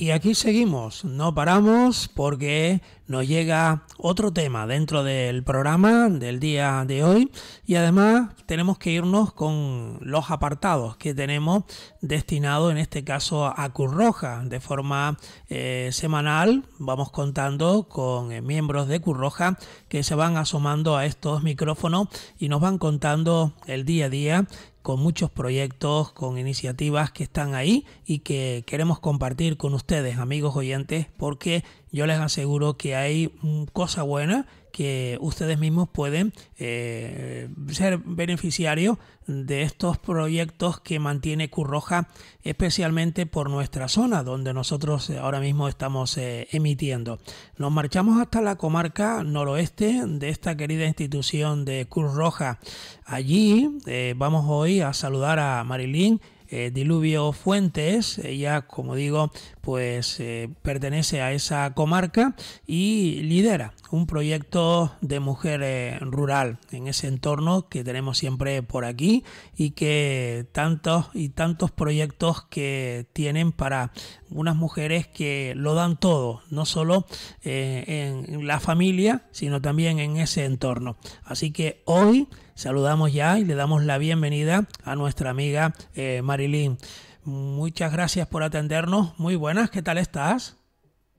Y aquí seguimos, no paramos porque nos llega otro tema dentro del programa del día de hoy y además tenemos que irnos con los apartados que tenemos destinado en este caso a Curroja de forma eh, semanal vamos contando con eh, miembros de Curroja que se van asomando a estos micrófonos y nos van contando el día a día con muchos proyectos, con iniciativas que están ahí y que queremos compartir con ustedes, amigos oyentes, porque yo les aseguro que hay cosas buenas que ustedes mismos pueden eh, ser beneficiarios de estos proyectos que mantiene Roja, especialmente por nuestra zona, donde nosotros ahora mismo estamos eh, emitiendo. Nos marchamos hasta la comarca noroeste de esta querida institución de Cruz Roja. Allí eh, vamos hoy a saludar a Marilyn. Diluvio Fuentes. Ella, como digo, pues eh, pertenece a esa comarca y lidera un proyecto de mujer eh, rural en ese entorno que tenemos siempre por aquí y que tantos y tantos proyectos que tienen para unas mujeres que lo dan todo, no solo eh, en la familia, sino también en ese entorno. Así que hoy saludamos ya y le damos la bienvenida a nuestra amiga Marilyn. Muchas gracias por atendernos. Muy buenas, ¿qué tal estás?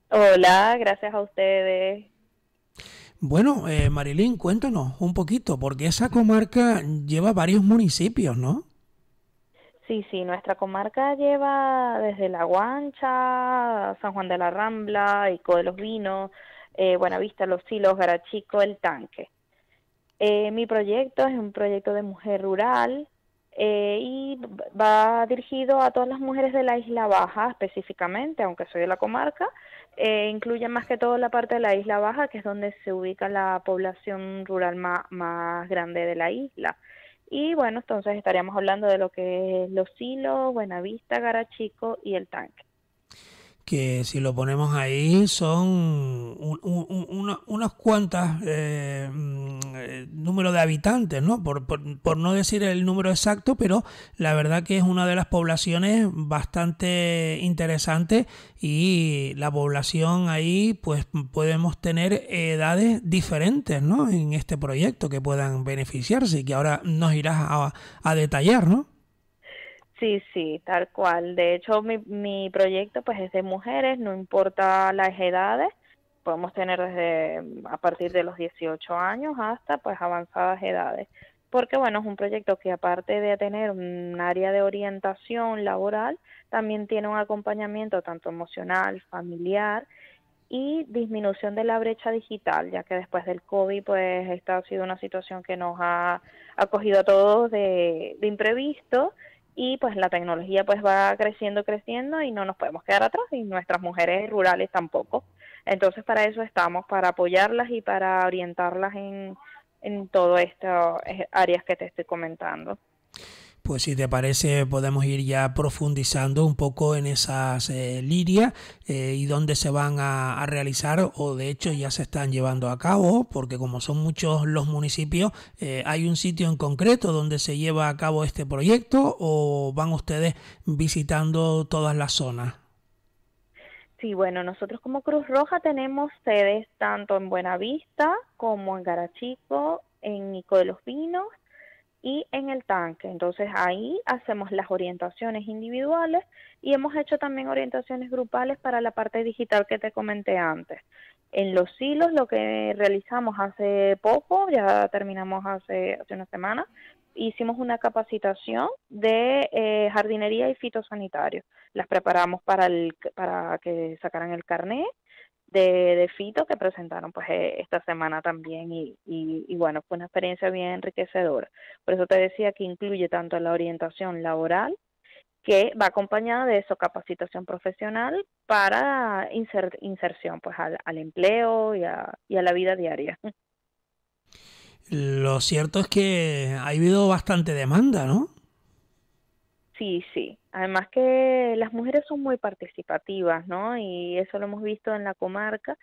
Hola, gracias a ustedes. Bueno, eh, Marilín, cuéntanos un poquito, porque esa comarca lleva varios municipios, ¿no? Sí, sí, nuestra comarca lleva desde La Guancha, San Juan de la Rambla, Ico de los Vinos, eh, Buenavista, Los Silos, Garachico, El Tanque. Eh, mi proyecto es un proyecto de mujer rural eh, y va dirigido a todas las mujeres de la Isla Baja específicamente, aunque soy de la comarca, eh, incluye más que todo la parte de la Isla Baja, que es donde se ubica la población rural más, grande de la isla. Y bueno, entonces estaríamos hablando de lo que es Los Silos, Buenavista, Garachico y El Tanque que si lo ponemos ahí son unas cuantas eh, de habitantes, ¿no? Por, por, no decir el número exacto, pero la verdad que es una de las poblaciones bastante interesante y la población ahí, pues podemos tener edades diferentes, ¿no? En este proyecto que puedan beneficiarse y que ahora nos irás a, detallar, ¿no? Sí, sí, tal cual. De hecho, mi, mi proyecto pues es de mujeres, no importa las edades podemos tener desde a partir de los 18 años hasta pues avanzadas edades porque bueno es un proyecto que aparte de tener un área de orientación laboral también tiene un acompañamiento tanto emocional familiar y disminución de la brecha digital, ya que después del COVID, pues esta ha sido una situación que nos ha acogido a todos de, de imprevisto y pues la tecnología pues va creciendo, creciendo y no nos podemos quedar atrás y nuestras mujeres rurales tampoco. Entonces para eso estamos, para apoyarlas y para orientarlas en, en todas estas eh, áreas que te estoy comentando. Pues si te parece podemos ir ya profundizando un poco en esas eh, lirias eh, y dónde se van a, realizar o de hecho ya se están llevando a cabo porque como son muchos los municipios hay un sitio en concreto donde se lleva a cabo este proyecto o van ustedes visitando todas las zonas. Sí, bueno, nosotros como Cruz Roja tenemos sedes tanto en Buenavista como en Garachico, en Nico de los Vinos y en el tanque. Entonces ahí hacemos las orientaciones individuales y hemos hecho también orientaciones grupales para la parte digital que te comenté antes. En los silos lo que realizamos hace poco, ya terminamos hace, hace una semana, hicimos una capacitación de eh, jardinería y fitosanitario. Las preparamos para, para que sacaran el carnet de, de fito que presentaron pues eh, esta semana también y, bueno, fue una experiencia bien enriquecedora. Por eso te decía que incluye tanto la orientación laboral que va acompañada de eso, capacitación profesional para inserción pues al, empleo y a la vida diaria. Lo cierto es que ha habido bastante demanda, ¿no? Sí, sí. Además que las mujeres son muy participativas, ¿no? Y eso lo hemos visto en la comarca.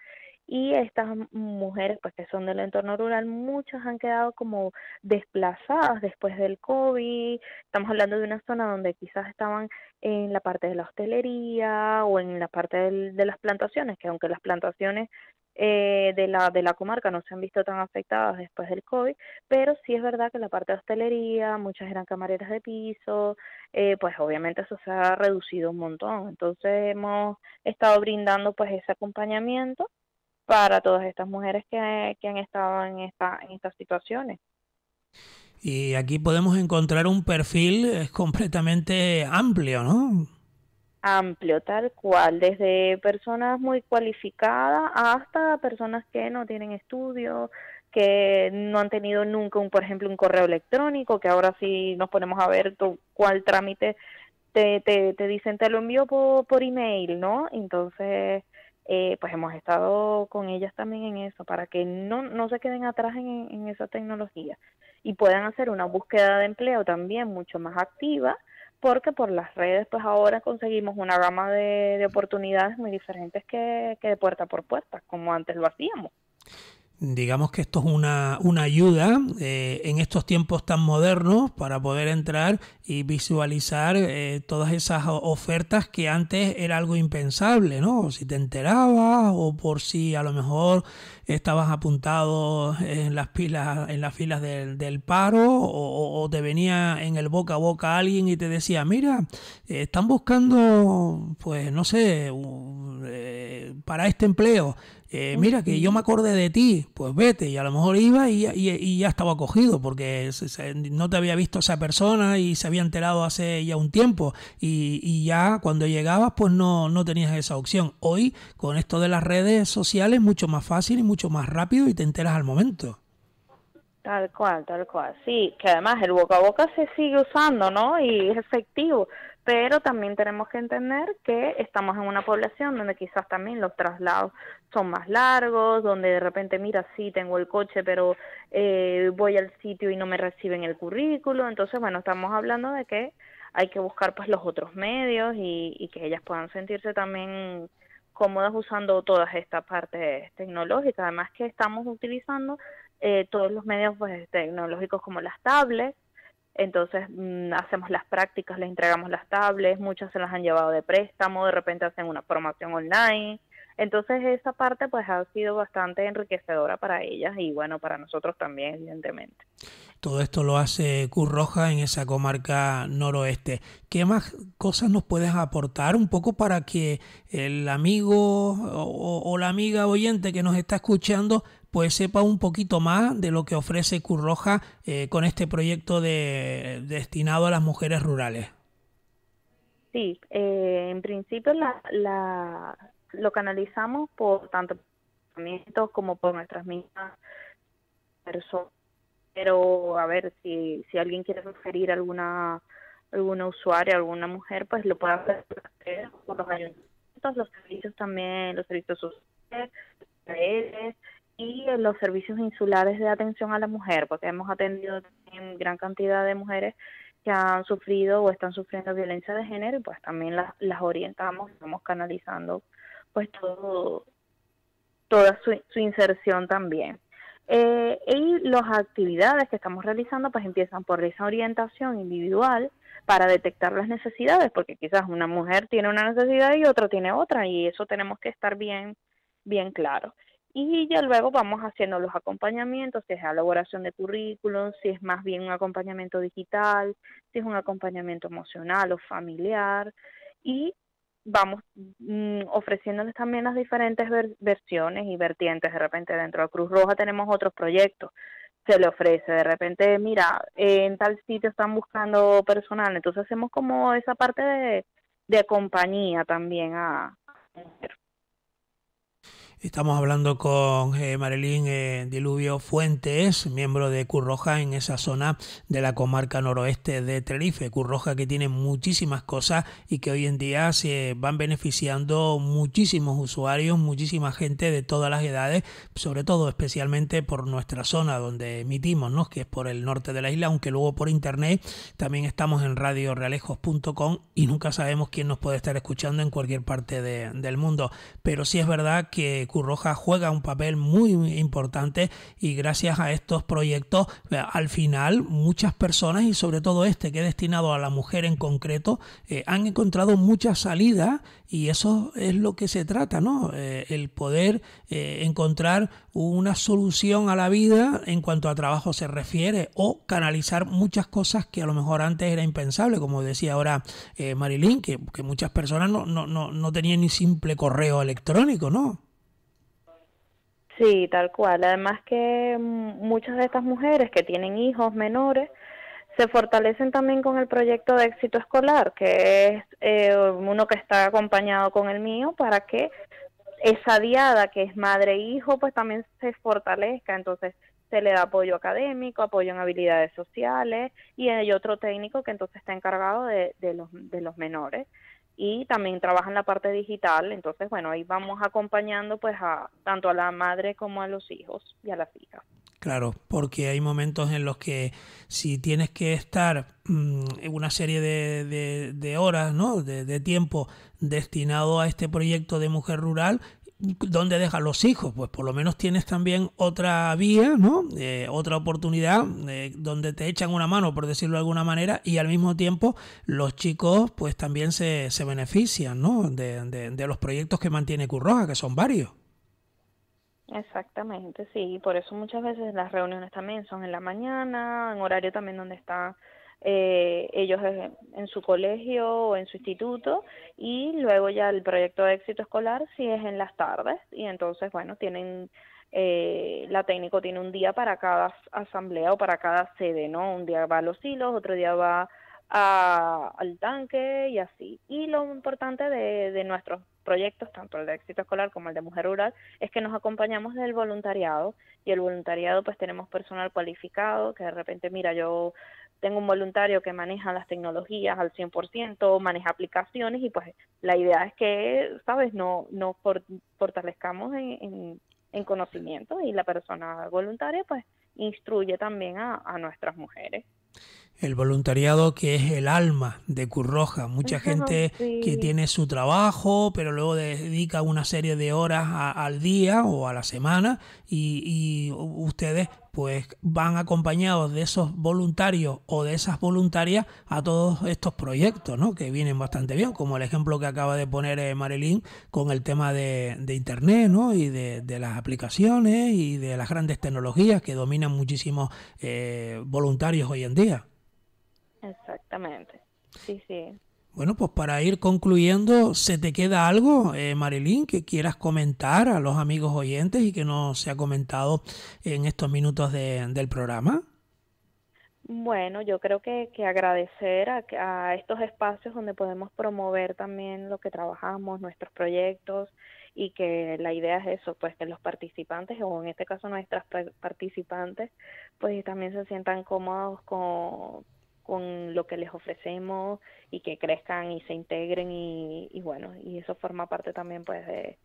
Y estas mujeres, pues que son del entorno rural, muchas han quedado como desplazadas después del COVID. Estamos hablando de una zona donde quizás estaban en la parte de la hostelería o en la parte de las plantaciones, que aunque las plantaciones eh, de, la, de la comarca no se han visto tan afectadas después del COVID, pero sí es verdad que la parte de hostelería, muchas eran camareras de piso, eh, pues obviamente eso se ha reducido un montón. Entonces hemos estado brindando pues ese acompañamiento para todas estas mujeres que, han estado en, esta, en estas situaciones. Y aquí podemos encontrar un perfil completamente amplio, ¿no? amplio, tal cual, desde personas muy cualificadas hasta personas que no tienen estudios, que no han tenido nunca, un, por ejemplo, un correo electrónico, que ahora sí nos ponemos a ver cuál trámite te, te, dicen, te lo envío por, por email, ¿no? Entonces, eh, pues hemos estado con ellas también en eso, para que no, no se queden atrás en, en esa tecnología y puedan hacer una búsqueda de empleo también mucho más activa porque por las redes pues ahora conseguimos una gama de, de oportunidades muy diferentes que, que de puerta por puerta, como antes lo hacíamos digamos que esto es una, ayuda eh, en estos tiempos tan modernos para poder entrar y visualizar eh, todas esas ofertas que antes era algo impensable, ¿no? Si te enterabas o por si a lo mejor estabas apuntado en las pilas, en las filas del, del paro o, te venía en el boca a boca alguien y te decía, mira, eh, están buscando, pues no sé, para este empleo eh, mira que yo me acordé de ti, pues vete. Y a lo mejor iba y, ya estaba acogido porque no te había visto esa persona y se había enterado hace ya un tiempo. Y, ya cuando llegabas, pues no, no tenías esa opción. Hoy, con esto de las redes sociales, mucho más fácil y mucho más rápido y te enteras al momento. Tal cual, tal cual. Sí, que además el boca a boca se sigue usando, ¿no? Y es efectivo pero también tenemos que entender que estamos en una población donde quizás también los traslados son más largos, donde de repente, mira, sí, tengo el coche, pero eh, voy al sitio y no me reciben el currículo, entonces, bueno, estamos hablando de que hay que buscar pues los otros medios y, que ellas puedan sentirse también cómodas usando todas estas partes tecnológicas, además que estamos utilizando eh, todos los medios pues, tecnológicos como las tablets, entonces mm, hacemos las prácticas, les entregamos las tablets, muchas se las han llevado de préstamo, de repente hacen una formación online. Entonces esa parte pues ha sido bastante enriquecedora para ellas y bueno, para nosotros también evidentemente. Todo esto lo hace Curroja Roja en esa comarca noroeste. ¿Qué más cosas nos puedes aportar un poco para que el amigo o la amiga oyente que nos está escuchando pues sepa un poquito más de lo que ofrece Curroja eh, con este proyecto de, destinado a las mujeres rurales. Sí, eh, en principio la, la, lo canalizamos por tanto como por nuestras mismas personas. Pero a ver, si, si alguien quiere sugerir alguna alguna usuaria, alguna mujer, pues lo puede hacer por los ayuntamientos, los servicios también, los servicios sociales, y los servicios insulares de atención a la mujer, porque hemos atendido en gran cantidad de mujeres que han sufrido o están sufriendo violencia de género y pues también las, orientamos, estamos canalizando pues todo, toda su, inserción también. Eh, y las actividades que estamos realizando pues empiezan por esa orientación individual para detectar las necesidades, porque quizás una mujer tiene una necesidad y otra tiene otra y eso tenemos que estar bien, bien claro. Y ya luego vamos haciendo los acompañamientos, si es elaboración de currículum, si es más bien un acompañamiento digital, si es un acompañamiento emocional o familiar. Y vamos mm, ofreciéndoles también las diferentes versiones y vertientes. De repente dentro de Cruz Roja tenemos otros proyectos. Se le ofrece de repente, mira, en tal sitio están buscando personal. Entonces hacemos como esa parte de, de compañía también a, Estamos hablando con eh, Marilín eh, Diluvio Fuentes, miembro de Curroja en esa zona de la comarca noroeste de Tenerife. Curroja que tiene muchísimas cosas y que hoy en día se van beneficiando muchísimos usuarios, muchísima gente de todas las edades, sobre todo especialmente por nuestra zona donde emitimos, ¿no? que es por el norte de la isla, aunque luego por internet también estamos en radiorealejos.com y nunca sabemos quién nos puede estar escuchando en cualquier parte del mundo. Pero sí es verdad que Curroja juega un papel muy importante y gracias a estos proyectos eh, al final muchas personas y sobre todo este que he destinado a la mujer en concreto eh, han encontrado muchas salidas y eso es lo que se trata, ¿no? Eh, el poder encontrar una solución a la vida en cuanto a trabajo se refiere o canalizar muchas cosas que a lo mejor antes era impensable, como decía ahora Marilyn, que, muchas personas no, no, no tenían ni simple correo electrónico, ¿no? Sí, tal cual. Además que mm, muchas de estas mujeres que tienen hijos menores se fortalecen también con el proyecto de éxito escolar, que es eh, uno que está acompañado con el mío para que esa diada que es madre e hijo pues también se fortalezca. Entonces se le da apoyo académico, apoyo en habilidades sociales y hay otro técnico que entonces está encargado los, de los menores y también trabaja en la parte digital, entonces bueno, ahí vamos acompañando pues a tanto a la madre como a los hijos y a las hijas. Claro, porque hay momentos en los que si tienes que estar mm, en una serie de, horas, ¿no? de, tiempo destinado a este proyecto de mujer rural dónde dejan los hijos, pues por lo menos tienes también otra vía, ¿no? Eh, otra oportunidad eh, donde te echan una mano, por decirlo de alguna manera, y al mismo tiempo los chicos pues también se, se benefician, ¿no? De, de, de, los proyectos que mantiene Curroja, que son varios. Exactamente, sí, y por eso muchas veces las reuniones también son en la mañana, en horario también donde está eh, ellos en su colegio o en su instituto y luego ya el proyecto de éxito escolar si es en las tardes y entonces bueno tienen eh, la técnico tiene un día para cada asamblea o para cada sede no un día va a los hilos otro día va al tanque y así y lo importante de, de nuestros proyectos, tanto el de éxito escolar como el de mujer rural, es que nos acompañamos del voluntariado y el voluntariado pues tenemos personal cualificado que de repente, mira, yo tengo un voluntario que maneja las tecnologías al 100%, maneja aplicaciones y pues la idea es que, ¿sabes?, no, no fortalezcamos en, en, conocimiento y la persona voluntaria pues instruye también a, a nuestras mujeres el voluntariado que es el alma de Curroja. Mucha gente que tiene su trabajo, pero luego dedica una serie de horas al día o a la semana y, ustedes pues van acompañados de esos voluntarios o de esas voluntarias a todos estos proyectos, ¿no? Que vienen bastante bien, como el ejemplo que acaba de poner eh, Marilyn con el tema de, Internet, ¿no? Y de, de, las aplicaciones y de las grandes tecnologías que dominan muchísimos eh, voluntarios hoy en día. Exactamente. Sí, sí. Bueno, pues para ir concluyendo, ¿se te queda algo, eh, Marilín, que quieras comentar a los amigos oyentes y que no se ha comentado en estos minutos del programa? Bueno, yo creo que, que agradecer a, a, estos espacios donde podemos promover también lo que trabajamos, nuestros proyectos y que la idea es eso, pues que los participantes o en este caso nuestras participantes pues también se sientan cómodos con, con lo que les ofrecemos y que crezcan y se integren y, bueno, y eso forma parte también pues de,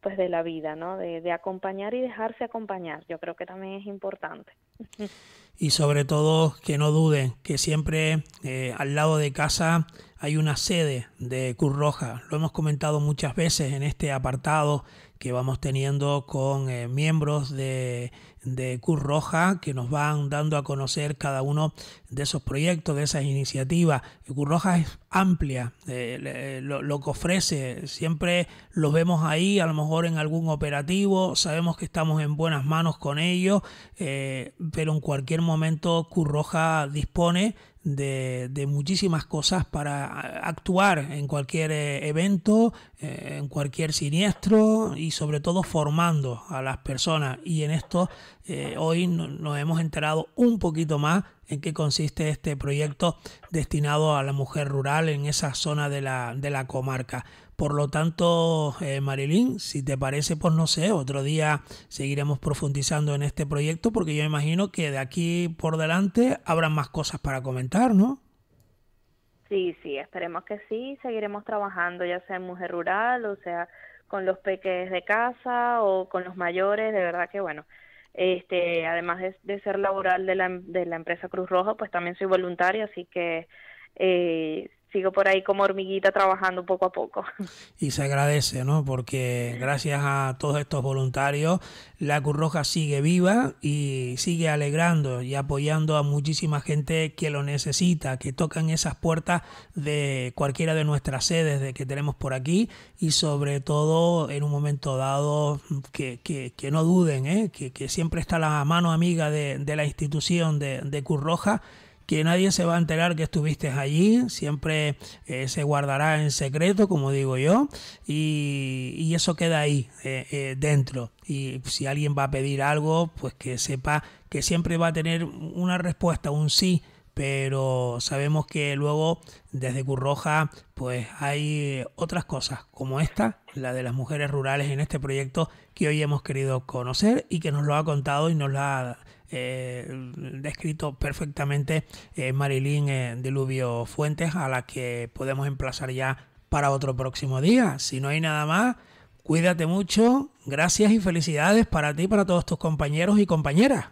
pues de la vida, ¿no? De, acompañar y dejarse acompañar. Yo creo que también es importante. Y sobre todo que no duden que siempre eh, al lado de casa hay una sede de Cruz Roja. Lo hemos comentado muchas veces en este apartado que vamos teniendo con eh, miembros de, de Roja que nos van dando a conocer cada uno de esos proyectos, de esas iniciativas. Curroja es amplia, eh, lo, que ofrece, siempre los vemos ahí, a lo mejor en algún operativo, sabemos que estamos en buenas manos con ellos, eh, pero en cualquier momento Curroja dispone de, de, muchísimas cosas para actuar en cualquier eh, evento, en cualquier siniestro y sobre todo formando a las personas. Y en esto eh, hoy nos hemos enterado un poquito más en qué consiste este proyecto destinado a la mujer rural en esa zona de la, de la comarca. Por lo tanto, eh, Marilyn, si te parece, pues no sé, otro día seguiremos profundizando en este proyecto porque yo imagino que de aquí por delante habrá más cosas para comentar, ¿no? Sí, sí, esperemos que sí, seguiremos trabajando, ya sea en mujer rural, o sea, con los peques de casa o con los mayores, de verdad que bueno, este, además de, ser laboral de la, de la empresa Cruz Roja, pues también soy voluntaria, así que eh, sigo por ahí como hormiguita trabajando poco a poco. Y se agradece, ¿no? Porque gracias a todos estos voluntarios, la Curroja sigue viva y sigue alegrando y apoyando a muchísima gente que lo necesita, que tocan esas puertas de cualquiera de nuestras sedes de que tenemos por aquí y sobre todo en un momento dado que, no duden, ¿eh? que, siempre está la mano amiga de, la institución de, Curroja, que nadie se va a enterar que estuviste allí, siempre eh, se guardará en secreto, como digo yo, y, eso queda ahí, eh, eh, dentro. Y si alguien va a pedir algo, pues que sepa que siempre va a tener una respuesta, un sí, pero sabemos que luego desde Curroja pues hay otras cosas como esta, la de las mujeres rurales en este proyecto que hoy hemos querido conocer y que nos lo ha contado y nos la ha eh, descrito perfectamente eh, Marilyn eh, Diluvio Fuentes, a la que podemos emplazar ya para otro próximo día. Si no hay nada más, cuídate mucho. Gracias y felicidades para ti y para todos tus compañeros y compañeras.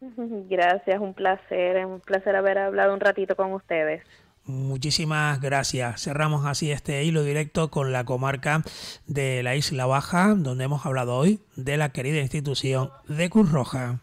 Gracias, un placer, un placer haber hablado un ratito con ustedes. Muchísimas gracias. Cerramos así este hilo directo con la comarca de la Isla Baja, donde hemos hablado hoy de la querida institución de Cruz Roja.